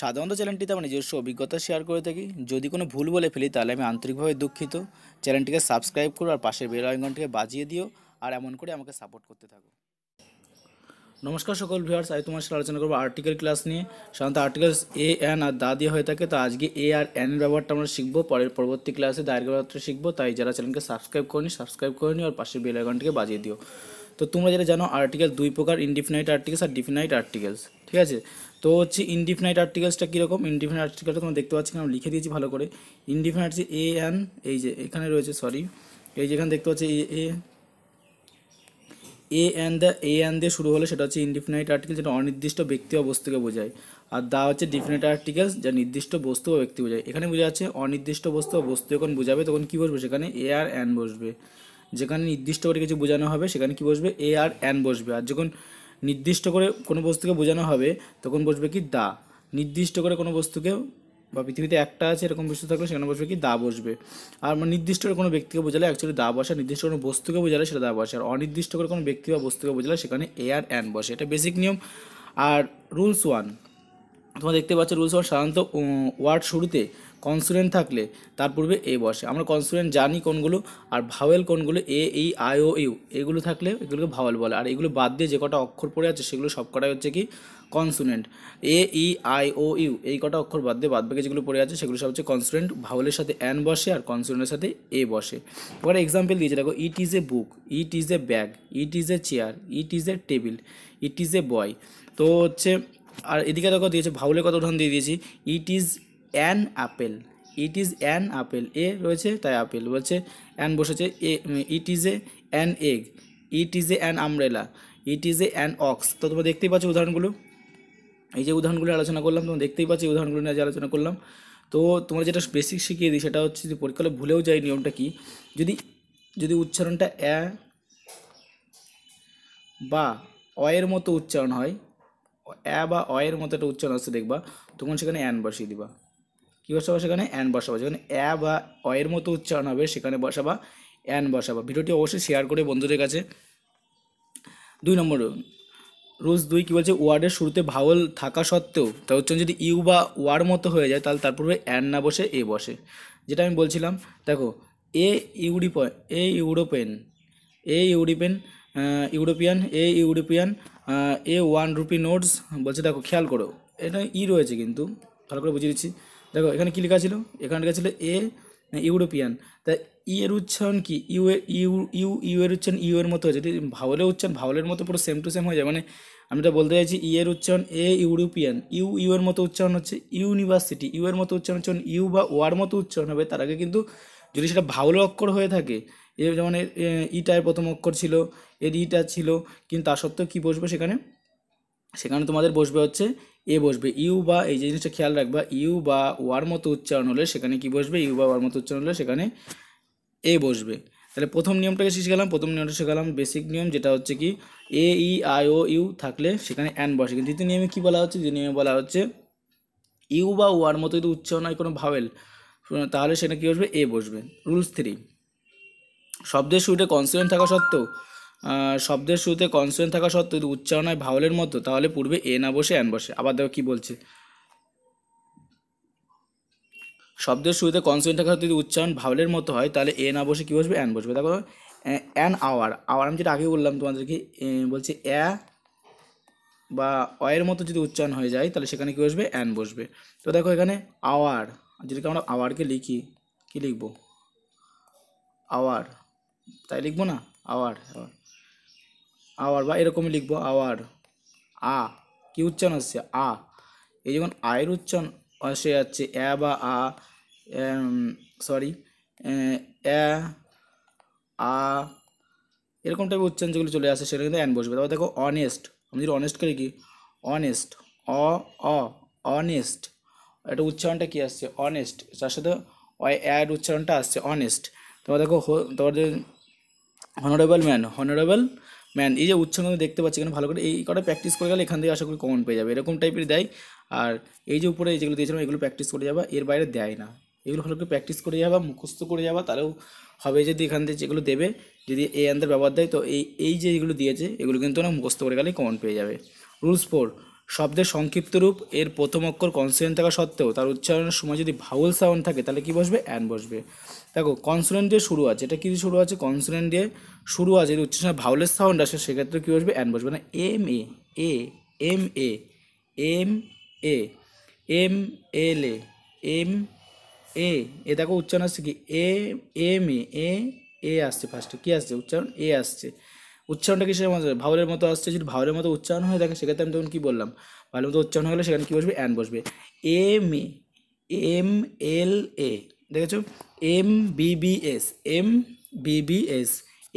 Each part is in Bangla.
সাধারণত চ্যানেলটিতে আমার নিজস্ব অভিজ্ঞতা শেয়ার করে থাকি যদি কোনো ভুল বলে ফেলি তাহলে আমি আন্তরিকভাবে দুঃখিত চ্যানেলটিকে সাবস্ক্রাইব করো আর পাশের বেল আইকনটিকে বাজিয়ে দিও আর এমন করে আমাকে সাপোর্ট করতে থাকো নমস্কার সকল ভিউয়ার্স আমি তোমার সাথে আলোচনা করবো আর্টিকেল ক্লাস নিয়ে সাধারণত আর্টিকেল এ এন আর দা দিয়ে হয়ে থাকে তো আজকে এ আর এন এর ব্যবহারটা আমরা শিখবো পরের পরবর্তী ক্লাসে দায়ের ব্যবহারটা শিখবো তাই যারা চ্যানেলকে সাবস্ক্রাইব করেনি সাবস্ক্রাইব করে নিও আর পাশের বেল আইকনটিকে বাজিয়ে দিও তো তোমরা যেটা জানো আর্টিকেল দুই প্রকার ইনডিফিনাইট আর্টিকেলস আর ডিফিনাইট আর্টিকেলস ঠিক আছে তো হচ্ছে ইনডিফিনাইট আর্টিকেলসটা কীরকম ইনডিফিনাইট আর্টিকেলটা তোমরা দেখতে পাচ্ছি আমি লিখে দিয়েছি ভালো করে ইনডিফিনাইট যে এ অ্যান এই যে এখানে রয়েছে সরি এই যে এখানে দেখতে পাচ্ছি a a an the a an দিয়ে শুরু হলে সেটা হচ্ছে ইনডিফিনাইট আর্টিকেল যেটা অনির্দিষ্ট ব্যক্তি বা বস্তুকে বোঝায় আর দা হচ্ছে ডিফিনাইট আর্টিকেলস যা নির্দিষ্ট বস্তু বা ব্যক্তি বোঝায় এখানে বোঝা যাচ্ছে অনির্দিষ্ট বস্তু বা বস্তু যখন বোঝাবে তখন কী বসবে সেখানে এ আর অ্যান বসবে যেখানে নির্দিষ্ট করে কিছু বোঝানো হবে সেখানে কী বসবে এ আর অ্যান বসবে আর যখন নির্দিষ্ট করে কোনো বস্তুকে বোঝানো হবে তখন বসবে কি দা নির্দিষ্ট করে কোনো বস্তুকে বা পৃথিবীতে একটা আছে এরকম বস্তু থাকলে সেখানে বসবে কি দা বসবে আর মানে নির্দিষ্ট করে কোনো ব্যক্তিকে বোঝালে অ্যাকচুয়ালি দা বসে নির্দিষ্ট কোনো বস্তুকে বোঝালে সেটা দা বসে আর অনির্দিষ্ট করে কোনো ব্যক্তি বা বস্তুকে বোঝালে সেখানে এ আর অ্যান বসে এটা বেসিক নিয়ম আর রুলস ওয়ান তোমরা দেখতে পাচ্ছ রুলস ওয়ান সাধারণত ওয়ার্ড শুরুতে কনসোনেন্ট থাকলে তার পূর্বে এ বসে আমরা কনসুলেন্ট জানি কোনগুলো আর ভাওয়েল কোনগুলো এ এই আই ও ইউ এগুলো থাকলে এগুলোকে ভাওয়েল বলে আর এগুলো বাদ দিয়ে যে কটা অক্ষর পড়ে আছে সেগুলো সব কটাই হচ্ছে কি consonant A E I O U এই কটা অক্ষর বাদ দিয়ে বাদ বাকি যেগুলো পড়ে আছে সেগুলো সব হচ্ছে কনসুলেন্ট ভাওয়েলের সাথে অ্যান বসে আর কনসোনেন্টের সাথে এ বসে এবার এক্সাম্পল দিয়েছে দেখো it is a book it is a bag it is a chair it is a table it is a boy তো হচ্ছে আর এদিকে দেখো দিয়েছে ভাউলে কত উদাহরণ দিয়ে দিয়েছি it is an apple it is an apple A রয়েছে তাই আপেল বলছে অ্যান বসেছে a it is a an egg it is a an umbrella it is a an ox তো তোমরা দেখতেই পাচ্ছ উদাহরণগুলো এই যে উদাহরণগুলো আলোচনা করলাম তোমরা দেখতেই পাচ্ছ উদাহরণগুলো নিয়ে আলোচনা করলাম তো তোমরা যেটা বেসিক শিখিয়ে দিই সেটা হচ্ছে যদি পরীক্ষালে ভুলেও যায় নিয়মটা কি যদি যদি উচ্চারণটা অ্যা বা অয়ের মতো উচ্চারণ হয় অ্যা বা অয়ের মতো একটা উচ্চারণ আসছে দেখবা তখন সেখানে অ্যান বসিয়ে দিবা কী বসাবা সেখানে অ্যান বসাবা যেখানে অ্যা বা অয়ের মতো উচ্চারণ হবে সেখানে বসাবা অ্যান বসাবা ভিডিওটি অবশ্যই শেয়ার করে বন্ধুদের কাছে দুই নম্বর রুলস দুই কী বলছে ওয়ার্ডের শুরুতে ভাওয়াল থাকা সত্ত্বেও তার উচ্চারণ যদি ইউ বা ওয়ার মতো হয়ে যায় তাহলে তারপর অ্যান না বসে এ বসে যেটা আমি বলছিলাম দেখো a Europe a European a European European a European a one rupee notes বলছে দেখো খেয়াল করো এটা ই রয়েছে কিন্তু ভালো করে বুঝিয়ে দিচ্ছি দেখো এখানে কী লেখা ছিল এখানে লেখা ছিল এ ইউরোপিয়ান তা ই এর উচ্চারণ কি ইউ ইউ ইউ ইউ এর উচ্চারণ ইউ এর মতো হয়েছে যদি ভাওলে উচ্চারণ ভাওলের মতো পুরো সেম টু সেম হয়ে যায় মানে আমি এটা বলতে চাইছি ই এর উচ্চারণ এ ইউরোপিয়ান ইউ ইউ এর মতো উচ্চারণ হচ্ছে ইউনিভার্সিটি ইউ এর মতো উচ্চারণ হচ্ছে ইউ বা ওয়ার মতো উচ্চারণ হবে তার আগে কিন্তু যদি সেটা ভাওলে অক্ষর হয়ে থাকে এ যেমন ইটার প্রথম অক্ষর ছিল এর ইটা ছিল কিন্তু তা সত্ত্বেও কী বসবে সেখানে সেখানে তোমাদের বসবে হচ্ছে এ বসবে ইউ বা এই জিনিসটা খেয়াল রাখবা ইউ বা ওয়ার মতো উচ্চারণ হলে সেখানে কি বসবে ইউ বা ওয়ার মতো উচ্চারণ হলে সেখানে এ বসবে তাহলে প্রথম নিয়মটাকে শিখলাম প্রথম নিয়মটা শেখালাম বেসিক নিয়ম যেটা হচ্ছে কি এ ই আই ও ইউ থাকলে সেখানে অ্যান বসে কিন্তু দ্বিতীয় নিয়মে কী বলা হচ্ছে দ্বিতীয় নিয়মে বলা হচ্ছে ইউ বা ওয়ার মতো যদি উচ্চারণ হয় কোনো ভাবেল তাহলে সেটা কী বসবে এ বসবে রুলস থ্রি শব্দের শুরুতে কনসিডেন্ট থাকা সত্ত্বেও শব্দের শুরুতে কনসেন্ট থাকা সত্ত্বেও যদি উচ্চারণ হয় ভাওলের মতো তাহলে পূর্বে এ না বসে অ্যান বসে আবার দেখো কী বলছে শব্দের শুরুতে কনসেন্ট থাকা সত্ত্বেও যদি উচ্চারণ ভাওলের মতো হয় তাহলে এ না বসে কী বসবে অ্যান বসবে দেখো অ্যান আওয়ার আওয়ার আমি যেটা আগে বললাম তোমাদেরকে বলছে অ্যা বা অয়ের মতো যদি উচ্চারণ হয়ে যায় তাহলে সেখানে কী বসবে অ্যান বসবে তো দেখো এখানে আওয়ার যেটাকে আমরা আওয়ারকে লিখি কী লিখবো আওয়ার তাই লিখবো না আওয়ার আওয়ার আওয়ার বা এরকমই লিখবো আওয়ার আ কি উচ্চারণ হচ্ছে আ এই যখন আয়ের উচ্চারণ আসে যাচ্ছে অ্যা বা আ সরি অ্যা আ এরকম টাইপের উচ্চারণ যেগুলো চলে আসে সেটা কিন্তু অ্যান বসবে তারপর দেখো অনেস্ট আমি যদি অনেস্ট করি কি অনেস্ট অ অ অনেস্ট এটা উচ্চারণটা কি আসছে অনেস্ট তার সাথে অ্যাড উচ্চারণটা আসছে অনেস্ট তোমার দেখো তোমাদের হনারেবল ম্যান হনারেবল ম্যান এই যে উচ্চারণ দেখতে পাচ্ছি এখানে ভালো করে এই কটা প্র্যাকটিস করে গেলে এখান থেকে আশা করি কমন পেয়ে যাবে এরকম টাইপের দেয় আর এই যে উপরে যেগুলো দিয়েছিলাম এগুলো প্র্যাকটিস করে যাবা এর বাইরে দেয় না এগুলো ভালো করে প্র্যাকটিস করে যাবা মুখস্থ করে যাবা তাহলেও হবে যদি এখান থেকে যেগুলো দেবে যদি এ আন্দার ব্যবহার দেয় তো এই এই যে এগুলো দিয়েছে এগুলো কিন্তু না মুখস্থ করে গেলেই কমন পেয়ে যাবে রুলস ফোর শব্দের সংক্ষিপ্ত রূপ এর প্রথম অক্ষর কনসোনেন্ট থাকা সত্ত্বেও তার উচ্চারণের সময় যদি ভাউল সাউন্ড থাকে তাহলে কি বসবে অ্যান বসবে দেখো কনসোনেন্ট দিয়ে শুরু আছে এটা কী শুরু আছে কনসোনেন্ট দিয়ে শুরু আছে যদি উচ্চারণ ভাউলের সাউন্ড আসে সেক্ষেত্রে কী বসবে অ্যান বসবে না M A A M A M A M L A M A A দেখো উচ্চারণ আসছে কি এ এম এ এ আসছে ফার্স্টে কী আসছে উচ্চারণ এ আসছে উচ্চারণটা কিসের সেরকম ভাবলের মতো আসছে যদি ভাবলের মতো উচ্চারণ হয়ে থাকে সেক্ষেত্রে আমি তখন কী বললাম ভাবলের মতো উচ্চারণ হলে সেখানে কী বসবে অ্যান বসবে M A M L A দেখেছো M BBS M BBS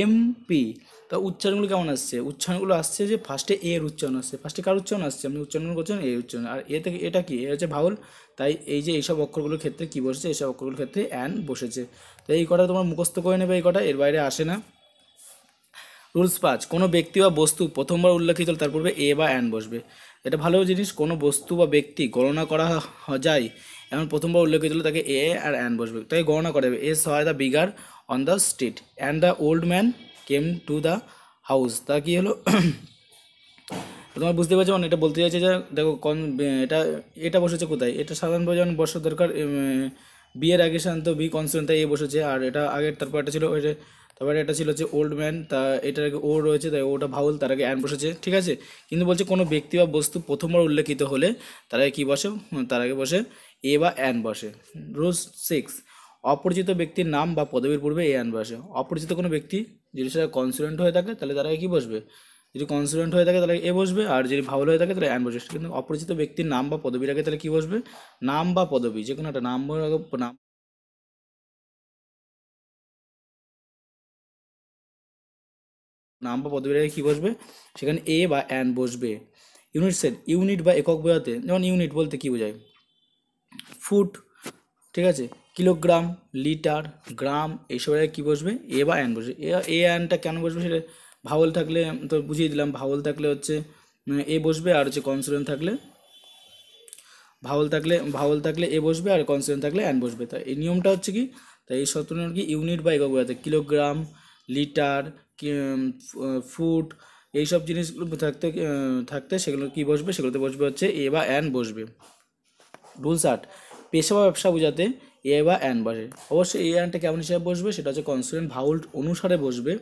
M P তা উচ্চারণগুলো কেমন আসছে উচ্চারণগুলো আসছে যে ফার্স্টে এর উচ্চারণ আসছে ফার্স্টে কার উচ্চারণ আসছে আপনি উচ্চারণ করছেন এর উচ্চারণ আর এ থেকে এটা কি এ হচ্ছে ভাউল তাই এই যে এইসব অক্ষরগুলোর ক্ষেত্রে কী বসেছে এইসব অক্ষরগুলোর ক্ষেত্রে অ্যান বসেছে তো এই কটা তোমার মুখস্থ করে নেবে এই কটা এর বাইরে আসে না রুলস পাঁচ কোনো ব্যক্তি বা বস্তু প্রথমবার উল্লেখিত তার পূর্বে এ বা অ্যান বসবে এটা ভালো জিনিস কোনো বস্তু বা ব্যক্তি গণনা করা যায় এমন প্রথমবার উল্লেখিত হলে তাকে এ আর অ্যান বসবে তাকে গণনা করা যাবে এ সহায় the bigger on the street and the old man came to the house তা কী হলো তোমরা বুঝতে পারছো মানে এটা বলতে চাইছে যে দেখো কন এটা এটা বসেছে কোথায় এটা সাধারণভাবে যেমন বসার দরকার বিয়ের আগে সাধারণত বি কনসেন্ট তাই এ বসেছে আর এটা আগের তারপর একটা ছিল ওই যে তারপরে এটা ছিল হচ্ছে ওল্ড ম্যান তা এটার আগে ও রয়েছে তাই ওটা ভাউল তার আগে অ্যান বসেছে ঠিক আছে কিন্তু বলছে কোনো ব্যক্তি বা বস্তু প্রথমবার উল্লেখিত হলে তার আগে কী বসে তার আগে বসে এ বা অ্যান বসে রুল সিক্স অপরিচিত ব্যক্তির নাম বা পদবীর পূর্বে এ অ্যান বসে অপরিচিত কোনো ব্যক্তি যদি সেটা কনসুলেন্ট হয়ে থাকে তাহলে তার আগে কী বসবে যদি কনসুলেন্ট হয়ে থাকে তাহলে এ বসবে আর যদি ভাউল হয়ে থাকে তাহলে অ্যান বসে কিন্তু অপরিচিত ব্যক্তির নাম বা পদবীর আগে তাহলে কী বসবে নাম বা পদবী যে কোনো একটা নাম নাম নাম বা পদবীর কী বসবে সেখানে এ বা অ্যান বসবে ইউনিট সেট ইউনিট বা একক বোঝাতে যেমন ইউনিট বলতে কী বোঝায় ফুট ঠিক আছে কিলোগ্রাম লিটার গ্রাম এইসব জায়গায় কী বসবে এ বা অ্যান বসবে এ অ্যানটা কেন বসবে সেটা ভাওল থাকলে তো বুঝিয়ে দিলাম ভাওল থাকলে হচ্ছে এ বসবে আর হচ্ছে কনসোনেন্ট থাকলে ভাওল থাকলে ভাওল থাকলে এ বসবে আর কনসোনেন্ট থাকলে অ্যান বসবে তাই এই নিয়মটা হচ্ছে কি তাই এই সত্য কি ইউনিট বা একক বোঝাতে কিলোগ্রাম লিটার ফুট এইসব জিনিসগুলো থাকতে থাকতে সেগুলো কি বসবে সেগুলোতে বসবে হচ্ছে এ বা অ্যান বসবে রুলস আট পেশা বা ব্যবসা বোঝাতে এ বা অ্যান বসে অবশ্যই এ অ্যানটা কেমন হিসাবে বসবে সেটা হচ্ছে কনসুলেন্ট ভাউল অনুসারে বসবে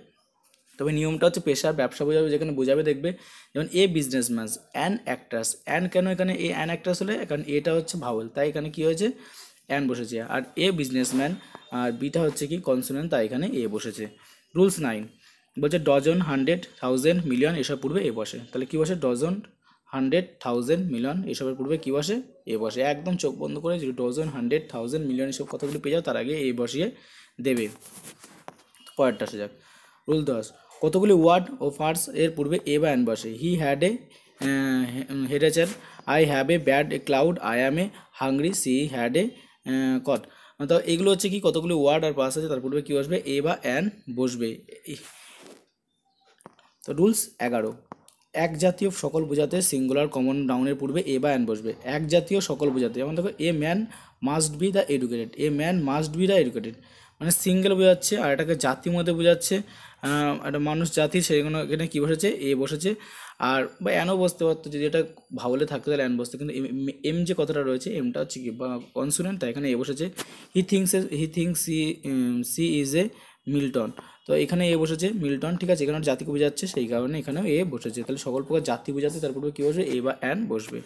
তবে নিয়মটা হচ্ছে পেশা ব্যবসা বোঝাবে যেখানে বোঝাবে দেখবে যেমন a businessman an actress an কেন এখানে এ অ্যান অ্যাক্ট্রাস হলে কারণ এটা হচ্ছে ভাউল তাই এখানে কি হয়েছে অ্যান বসেছে আর এ বিজনেসম্যান আর বিটা হচ্ছে কি কনসোনেন্ট তাই এখানে এ বসেছে রুলস নাইন বলছে ডজন হান্ড্রেড থাউজেন্ড মিলিয়ন এসব পূর্বে এ বসে তাহলে কী বসে ডজন হান্ড্রেড থাউজেন্ড মিলিয়ন এসবের পূর্বে কী বসে এ বসে একদম চোখ বন্ধ করে যদি ডজন হান্ড্রেড থাউজেন্ড মিলিয়ন এসব কথাগুলি পেয়ে যাও তার আগে এ বসিয়ে দেবে কয়েকটা আসা যাক রুল দশ কতগুলি ওয়ার্ড ও ফার্স এর পূর্বে এ বা অ্যান বসে he had a headache I have a bad a cold I am a hungry she had a cut তো এগুলো হচ্ছে কি কতগুলি ওয়ার্ড আর পাস আছে তার পূর্বে কী বসবে এ বা অ্যান বসবে তো রুলস এগারো এক জাতীয় সকল বোঝাতে সিঙ্গুলার কমন ডাউনের পূর্বে এ বা অ্যান বসবে এক জাতীয় সকল বোঝাতে যেমন দেখো a man must be the educated a man must be the educated মানে সিঙ্গেল বোঝাচ্ছে আর এটাকে জাতির মধ্যে বোঝাচ্ছে একটা মানুষ জাতি সেখানে এখানে কী বসেছে এ বসেছে আর বা অ্যানও বসতে পারতো যদি এটা ভাবলে থাকতো তাহলে অ্যান বসতো কিন্তু এম যে কথাটা রয়েছে এমটা হচ্ছে কি বা কনসোনেন্ট তাই এখানে এ বসেছে he things he thinks she she is a Milton তো এখানে এ বসেছে মিল্টন ঠিক আছে এখানে জাতি কবি যাচ্ছে সেই কারণে এখানেও এ বসেছে তাহলে সকল প্রকার জাতি বোঝাতে তারপরে কী বসবে এ বা অ্যান বসবে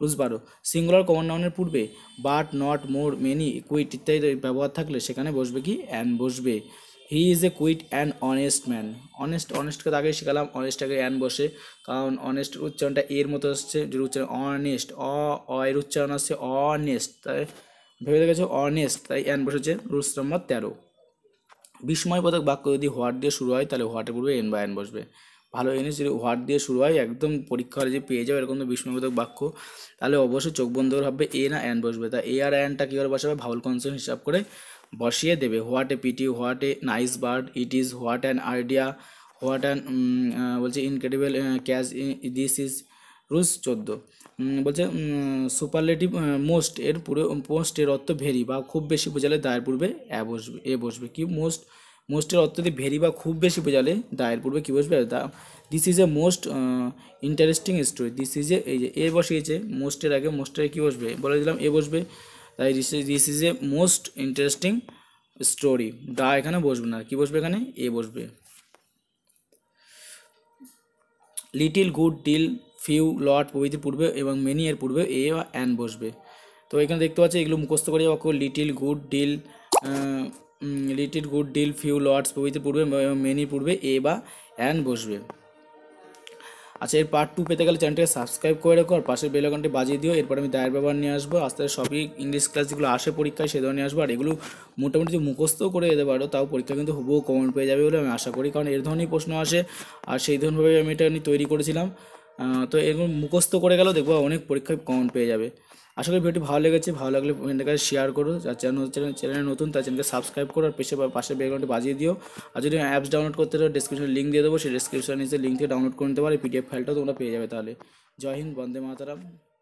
রুলস বারো সিঙ্গুলার কমন নাউনের পূর্বে but not more many quite ইত্যাদি ব্যবহার থাকলে সেখানে বসবে কি অ্যান বসবে he is a quite an honest man honest অনেস্টকে তো আগে শেখালাম অনেস্ট আগে অ্যান বসে কারণ অনেস্ট উচ্চারণটা এর মতো আসছে যে উচ্চারণ অনেস্ট অ অ এর উচ্চারণ আসছে অনেস্ট তাই ভেবে দেখেছো অনেস্ট তাই অ্যান বসেছে রুলস নম্বর তেরো বিস্ময়বোধক বাক্য যদি হোয়াট দিয়ে শুরু হয় তাহলে হোয়াটের পূর্বে এন বা এন বসবে ভালো জিনিস যদি হোয়াট দিয়ে শুরু হয় একদম পরীক্ষা হলে যে পেয়ে যাও এরকম তো বিস্ময়বোধক বাক্য তাহলে অবশ্যই চোখ বন্ধ হবে এ না অ্যান বসবে তা এ আর অ্যানটা কীভাবে বসাবে ভাউল কনসেন্ট হিসাব করে বসিয়ে দেবে what a pity what a nice bird it is what an idea what an বলছে ইনক্রেডিবল ক্যাশ দিস ইজ রুশ চোদ্দ বলছে সুপারলেটিভ মোস্ট এর পুরো মোস্ট এর অর্থ ভেরি বা খুব বেশি বোঝালে দায়ের পূর্বে এ বসবে এ বসবে কি মোস্ট মোস্টের অর্থ যদি ভেরি বা খুব বেশি বোঝালে দায়ের পূর্বে কী বসবে the this is a most interesting story this is a এই যে এ বসিয়েছে মোস্টের আগে মোস্টের কী বসবে বলে দিলাম এ বসবে তাই this is a most interesting story the এখানে বসবে না কী বসবে এখানে এ বসবে little good deal few lot প্রভৃতির পূর্বে এবং মেনি এর পূর্বে এ বা অ্যান বসবে তো এখানে দেখতে পাচ্ছি এগুলো মুখস্থ করে অক্ষর little good deal little good deal few lots প্রভৃতির পূর্বে এবং মেনির পূর্বে এ বা অ্যান বসবে আচ্ছা এর পার্ট টু পেতে গেলে চ্যানেলটাকে সাবস্ক্রাইব করে রেখো আর পাশের বেলাকনটি বাজিয়ে দিও এরপর আমি দায়ের ব্যবহার নিয়ে আসবো আস্তে আস্তে সবই ইংলিশ ক্লাস যেগুলো আসে পরীক্ষায় সে ধরনের আসবো আর এগুলো মোটামুটি মুখস্থ করে যেতে পারো তাও পরীক্ষা কিন্তু হুবহু কমন পেয়ে যাবে বলে আমি আশা করি কারণ এর ধরনেরই প্রশ্ন আসে আর সেই ধরনভাবে আমি এটা তৈরি করেছিলাম তো এরকম মুখস্থ করে গেলেও দেখবো অনেক পরীক্ষায় কমন পেয়ে যাবে আশা করি ভিডিওটি ভালো লেগেছে ভালো লাগলে ফ্রেন্ডের কাছে শেয়ার করো আর চ্যানেল চ্যানেলে নতুন তার চ্যানেলকে সাবস্ক্রাইব করো আর পেশে পাশে ব্যাকগ্রাউন্ডে বাজিয়ে দিও আর যদি অ্যাপস ডাউনলোড করতে চাও ডিসক্রিপশনে লিঙ্ক দিয়ে দেবো সেই ডিসক্রিপশনে নিচে লিঙ্ক থেকে ডাউনলোড করে নিতে পারো পিডিএফ ফাইলটাও তোমরা পেয়ে যাবে তাহলে জয় হিন্দ বন্দে মাতারাম